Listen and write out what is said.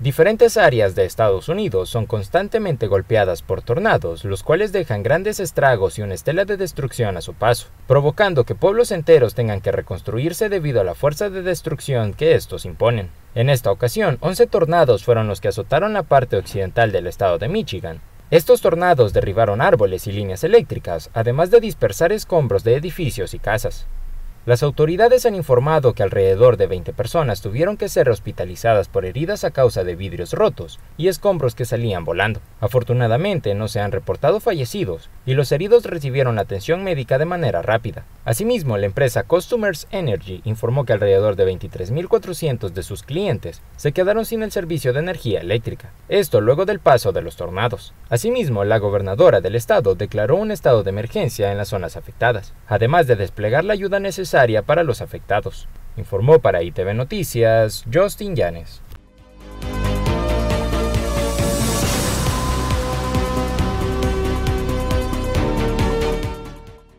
Diferentes áreas de Estados Unidos son constantemente golpeadas por tornados, los cuales dejan grandes estragos y una estela de destrucción a su paso, provocando que pueblos enteros tengan que reconstruirse debido a la fuerza de destrucción que estos imponen. En esta ocasión, 11 tornados fueron los que azotaron la parte occidental del estado de Michigan. Estos tornados derribaron árboles y líneas eléctricas, además de dispersar escombros de edificios y casas. Las autoridades han informado que alrededor de 20 personas tuvieron que ser hospitalizadas por heridas a causa de vidrios rotos y escombros que salían volando. Afortunadamente no se han reportado fallecidos y los heridos recibieron atención médica de manera rápida. Asimismo, la empresa Customers Energy informó que alrededor de 23.400 de sus clientes se quedaron sin el servicio de energía eléctrica, esto luego del paso de los tornados. Asimismo, la gobernadora del estado declaró un estado de emergencia en las zonas afectadas, además de desplegar la ayuda necesaria para los afectados. Informó para ITV Noticias Justin Llanes.